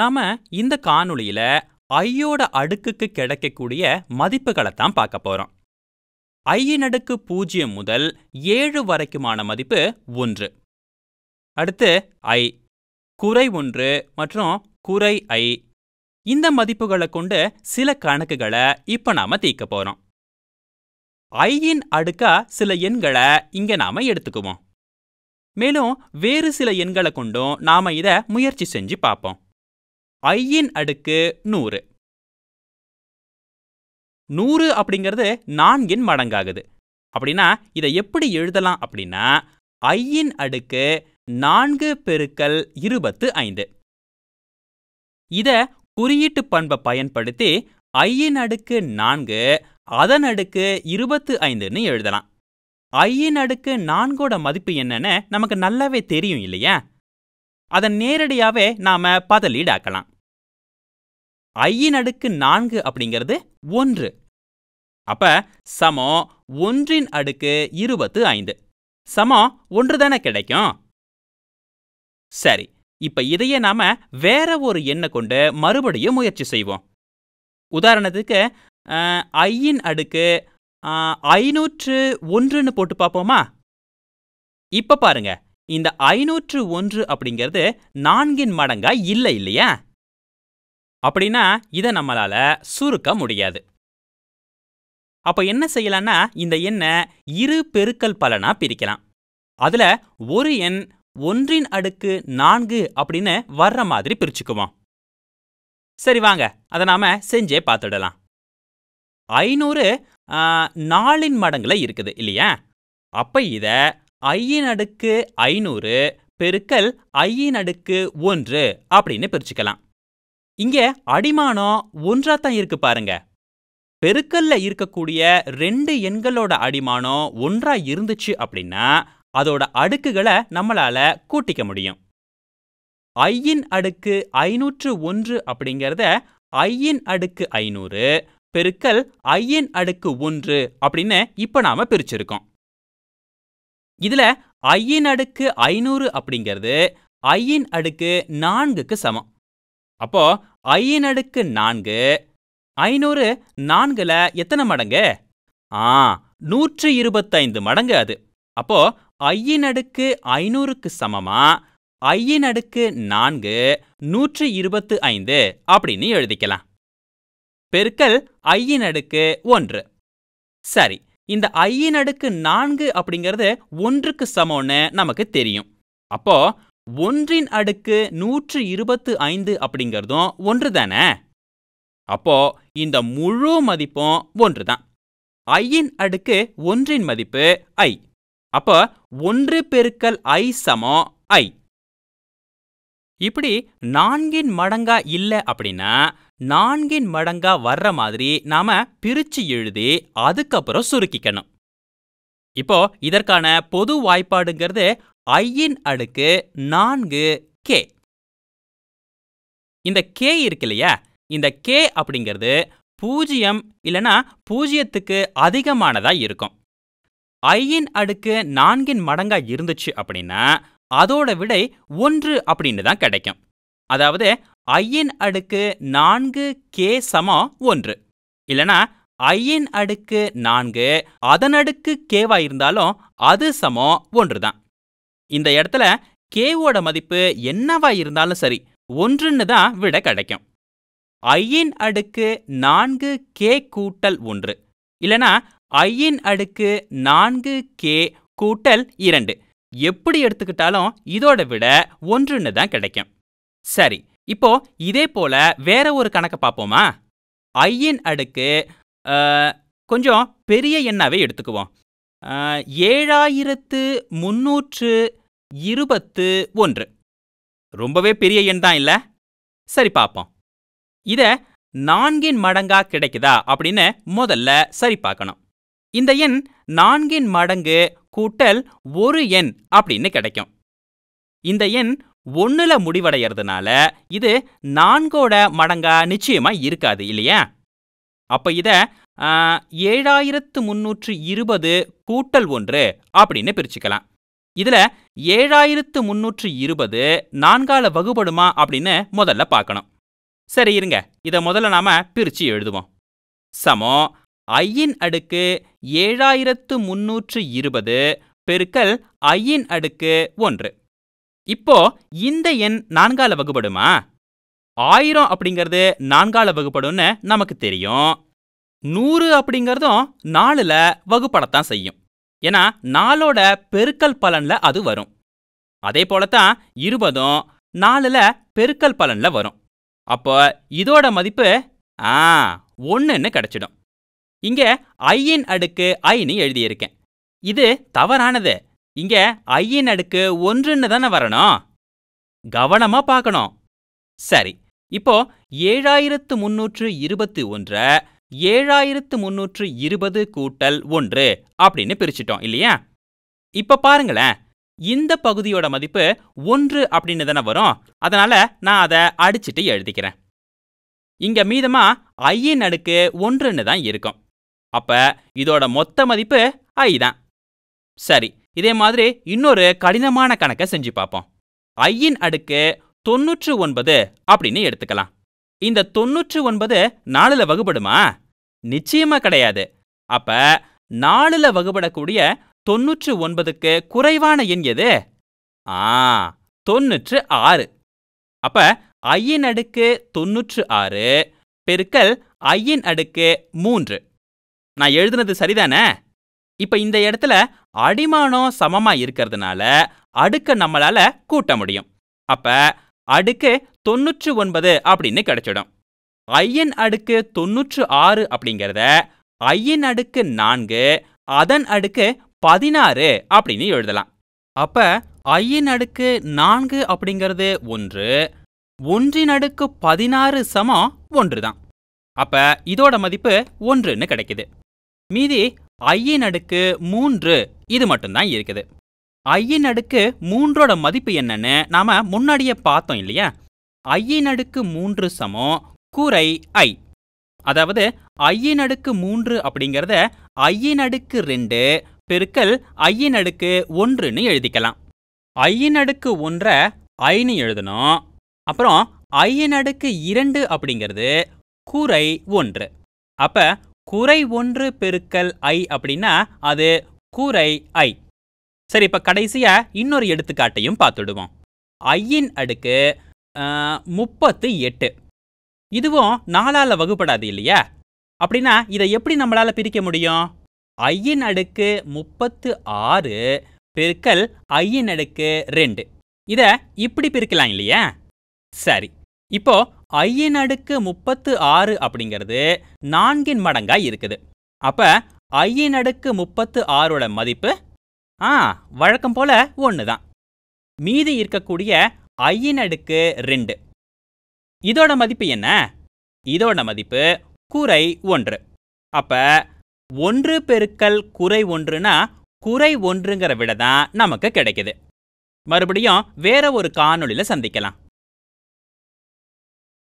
நாம இந்த காணொளியில ஐயோட அடுக்குக்கு கிடைக்கக்கூடிய மதிப்புகளை தான் பார்க்க போறோம் ஐயின் அடுக்கு பூஜ்ஜியம் முதல் ஏழு வரைக்குமான மதிப்பு ஒன்று அடுத்து ஐ குறை ஒன்று மற்றும் குறை ஐ இந்த மதிப்புகளை கொண்டு சில கணக்குகளை இப்ப நாம தீக்க போறோம் ஐயின் அடுக்கா சில எண்களை இங்க நாம எடுத்துக்குவோம் மேலும் வேறு சில எண்களை கொண்டும் நாம இத முயற்சி செஞ்சு பார்ப்போம் ஐயின் அடுக்கு நூறு நூறு அப்படிங்கிறது நான்கின் மடங்காகுது அப்படின்னா இதை எப்படி எழுதலாம் அப்படின்னா ஐயின் அடுக்கு நான்கு பெருக்கல் இருபத்து ஐந்து இத குறியீட்டு பண்பை பயன்படுத்தி ஐயின் அடுக்கு நான்கு அதன் அடுக்கு இருபத்து ஐந்துன்னு எழுதலாம் ஐயின் அடுக்கு நான்கோட மதிப்பு என்னன்னு நமக்கு நல்லாவே தெரியும் இல்லையா அதை நேரடியாவே நாம பதலீடாக்கலாம் ஐயின் அடுக்கு நான்கு அப்படிங்கிறது ஒன்று அப்ப சமம் ஒன்றின் அடுக்கு இருபத்து ஐந்து சமம் ஒன்று தானே கிடைக்கும் சரி இப்ப இதையே நாம வேற ஒரு எண்ணை கொண்டு மறுபடியும் முயற்சி செய்வோம் உதாரணத்துக்கு ஐயின் அடுக்கு ஐநூற்று ஒன்றுன்னு போட்டு பார்ப்போமா இப்ப பாருங்க இந்த ஐநூற்று ஒன்று அப்படிங்கிறது நான்கின் மடங்கா இல்லை இல்லையா அப்படின்னா இதை நம்மளால சுருக்க முடியாது அப்போ என்ன செய்யலாம்னா இந்த எண்ணை இரு பெருக்கல் பலனா பிரிக்கலாம் அதுல ஒரு எண் ஒன்றின் அடுக்கு நான்கு அப்படின்னு வர்ற மாதிரி பிரிச்சுக்குவோம் சரி வாங்க அதை நாம செஞ்சே பார்த்துடலாம் ஐநூறு நாலின் மடங்குல இருக்குது இல்லையா அப்ப இத ஐயின் அடுக்கு ஐநூறு பெருக்கல் ஐயின் அடுக்கு ஒன்று அப்படின்னு பிரிச்சுக்கலாம் இங்க அடிமானம் ஒன்றா தான் இருக்கு பாருங்க பெருக்கல்ல இருக்கக்கூடிய ரெண்டு எண்களோட அடிமானம் ஒன்றா இருந்துச்சு அப்படின்னா அதோட அடுக்குகளை நம்மளால கூட்டிக்க முடியும் ஐயின் அடுக்கு ஐநூற்று ஒன்று அப்படிங்கிறத ஐயின் அடுக்கு ஐநூறு பெருக்கல் ஐயின் அடுக்கு ஒன்று அப்படின்னு இப்ப நாம பிரிச்சிருக்கோம் இதுல ஐயின் அடுக்கு ஐநூறு அப்படிங்கிறது ஐயின் அடுக்கு நான்குக்கு சமம் அப்போ ஐயின் அடுக்கு நான்கு ஐநூறு நான்குல எத்தனை மடங்கு ஆ நூற்று இருபத்தைந்து மடங்கு அது அப்போ ஐயின் அடுக்கு ஐநூறுக்கு சமமா ஐயின் அடுக்கு நான்கு நூற்று இருபத்து ஐந்து அப்படின்னு எழுதிக்கலாம் பெருக்கல் ஐயின் அடுக்கு ஒன்று சரி இந்த ஐயின் அடுக்கு நான்கு அப்படிங்கிறது ஒன்றுக்கு சமம்னு நமக்கு தெரியும் அப்போ ஒன்றின் அடுக்கு நூற்று இருபத்து ஐந்து அப்படிங்கிறதும் ஒன்று தானே அப்போ இந்த முழு மதிப்பும் ஒன்று தான் ஐயின் அடுக்கு ஒன்றின் மதிப்பு ஐ அப்போ ஒன்று பெருக்கல் ஐ சமம் ஐ இப்படி நான்கின் மடங்கா இல்லை அப்படின்னா நான்கின் மடங்கா வர்ற மாதிரி நாம பிரிச்சு எழுதி அதுக்கப்புறம் சுருக்கிக்கணும் இப்போ இதற்கான பொது வாய்ப்பாடுங்கிறது ஐயின் அடுக்கு நான்கு கே இந்த கே இருக்கு இல்லையா இந்த கே அப்படிங்கிறது பூஜ்ஜியம் இல்லைனா பூஜ்ஜியத்துக்கு அதிகமானதா இருக்கும் ஐயின் அடுக்கு நான்கின் மடங்கா இருந்துச்சு அப்படின்னா அதோட விடை ஒன்று அப்படின்னு தான் கிடைக்கும் அதாவது ஐயின் அடுக்கு நான்கு கே சமம் ஒன்று இல்லனா ஐயின் அடுக்கு நான்கு அதன் அடுக்கு கேவா இருந்தாலும் அது சமம் ஒன்று தான் இந்த இடத்துல கேவோட மதிப்பு என்னவா இருந்தாலும் சரி ஒன்றுன்னு தான் விட கிடைக்கும் ஐயின் அடுக்கு நான்கு கே கூட்டல் ஒன்று இல்லனா ஐயின் அடுக்கு நான்கு கே கூட்டல் இரண்டு எப்படி எடுத்துக்கிட்டாலும் இதோட விட ஒன்றுன்னு தான் கிடைக்கும் சரி இப்போ இதே போல வேற ஒரு கணக்கை பார்ப்போமா ஐயின் அடுக்கு கொஞ்சம் பெரிய எண்ணாவே எடுத்துக்குவோம் ஏழாயிரத்து முன்னூற்று இருபத்து ஒன்று ரொம்பவே பெரிய எண் தான் இல்லை சரி பார்ப்போம் இதை நான்கின் மடங்கா கிடைக்குதா அப்படின்னு முதல்ல சரி பார்க்கணும் இந்த எண் நான்கின் மடங்கு கூட்டல் ஒரு எண் அப்படின்னு கிடைக்கும் இந்த எண் ஒன்றுல முடிவடைகிறதுனால இது நான்கோட மடங்கா நிச்சயமா இருக்காது இல்லையா அப்ப இத ஏழாயிரத்து முன்னூற்று இருபது கூட்டல் ஒன்று அப்படின்னு பிரிச்சுக்கலாம் இதில் ஏழாயிரத்து முன்னூற்று இருபது நான்கால வகுபடுமா அப்படின்னு முதல்ல பார்க்கணும் சரி இருங்க இதை முதல்ல நாம் பிரித்து எழுதுவோம் சமம் ஐயின் அடுக்கு ஏழாயிரத்து முன்னூற்று இருபது பெருக்கல் ஐயின் அடுக்கு ஒன்று இப்போ இந்த எண் நான்கால வகுபடுமா ஆயிரம் அப்படிங்கிறது நான்கால வகுப்படும்னு நமக்கு தெரியும் நூறு அப்படிங்கிறதும் நாலுல வகுப்படத்தான் செய்யும் ஏன்னா நாலோட பெருக்கல் பலன்ல அது வரும் அதே போலத்தான் இருபதும் நாலுல பெருக்கல் பலன்ல வரும் அப்போ இதோட மதிப்பு ஆ ஒன்றுன்னு கிடைச்சிடும் இங்க ஐயின் அடுக்கு ஐன்னு எழுதியிருக்கேன் இது தவறானது இங்க ஐயின் அடுக்கு ஒன்றுன்னு தானே வரணும் கவனமா பார்க்கணும் சரி இப்போ ஏழாயிரத்து முன்னூற்று இருபத்தி ஒன்றை ஏழாயிரத்து முன்னூற்று இருபது கூட்டல் ஒன்று அப்படின்னு பிரிச்சிட்டோம் இல்லையா இப்ப பாருங்களேன் இந்த பகுதியோட மதிப்பு ஒன்று அப்படின்னு தானே வரும் அதனால நான் அதை அடிச்சுட்டு எழுதிக்கிறேன் இங்க மீதமா ஐயின் அடுக்கு ஒன்றுன்னு தான் இருக்கும் அப்ப இதோட மொத்த மதிப்பு ஐ தான் சரி இதே மாதிரி இன்னொரு கடினமான கணக்கை செஞ்சு பார்ப்போம் ஐயின் அடுக்கு தொன்னூற்று ஒன்பது அப்படின்னு எடுத்துக்கலாம் இந்த தொன்னூற்று ஒன்பது நாலுல வகுபடுமா நிச்சயமா கிடையாது அப்ப நாலுல வகுபடக்கூடிய தொன்னூற்று ஒன்பதுக்கு குறைவான எண் எது ஆ தொன்னூற்று ஆறு அப்ப ஐயின் அடுக்கு தொன்னூற்று ஆறு பெருக்கல் ஐயின் அடுக்கு மூன்று நான் எழுதுனது சரிதானே இப்ப இந்த இடத்துல அடிமானம் சமமா இருக்கிறதுனால அடுக்க நம்மளால கூட்ட முடியும் அப்ப அடுக்கு தொன்னூற்று ஒன்பது அப்படின்னு கிடைச்சிடும் ஐயன் அடுக்கு தொன்னூற்று ஆறு அப்படிங்கிறத ஐயன் அடுக்கு நான்கு அதன் அடுக்கு பதினாறு அப்படின்னு எழுதலாம் அப்ப ஐயன் அடுக்கு நான்கு அப்படிங்கிறது ஒன்று ஒன்றின் அடுக்கு பதினாறு சமம் ஒன்று தான் அப்ப இதோட மதிப்பு ஒன்றுன்னு கிடைக்குது மீதி ஐயின் அடுக்கு மூன்று இது மட்டும்தான் இருக்குது ஐயின் அடுக்கு மூன்றோட மதிப்பு என்னன்னு நாம முன்னாடியே பார்த்தோம் இல்லையா ஐயின் அடுக்கு மூன்று சமம் கூரை ஐ அதாவது ஐயின் அடுக்கு மூன்று அப்படிங்கிறத ஐயின் அடுக்கு ரெண்டு பெருக்கல் ஐயின் அடுக்கு ஒன்றுன்னு எழுதிக்கலாம் ஐயின் அடுக்கு ஒன்றை ஐன்னு எழுதணும் அப்புறம் ஐயின் அடுக்கு இரண்டு அப்படிங்கிறது கூரை ஒன்று அப்போ குறை ஒன்று பெருக்கல் ஐ அப்படின்னா அது கூரை ஐ சரி இப்போ கடைசியாக இன்னொரு எடுத்துக்காட்டையும் பார்த்துடுவோம் ஐயின் அடுக்கு முப்பத்து எட்டு இதுவும் நாலால் வகுப்படாது இல்லையா அப்படின்னா இதை எப்படி நம்மளால் பிரிக்க முடியும் ஐயின் அடுக்கு முப்பத்து ஆறு பெருக்கல் ஐயின் அடுக்கு ரெண்டு இதை இப்படி பிரிக்கலாம் இல்லையா சரி இப்போ ஐயின் அடுக்கு முப்பத்து ஆறு அப்படிங்கிறது நான்கின் மடங்காக இருக்குது அப்போ ஐயின் அடுக்கு முப்பத்து ஆறோட மதிப்பு ஆ வழக்கம் போல ஒன்று தான் மீதி இருக்கக்கூடிய ஐயின் அடுக்கு ரெண்டு இதோட மதிப்பு என்ன இதோட மதிப்பு குறை ஒன்று அப்போ ஒன்று பெருக்கல் குறை ஒன்றுனா குறை ஒன்றுங்கிற விட தான் நமக்கு கிடைக்குது மறுபடியும் வேற ஒரு காணொலியில் சந்திக்கலாம்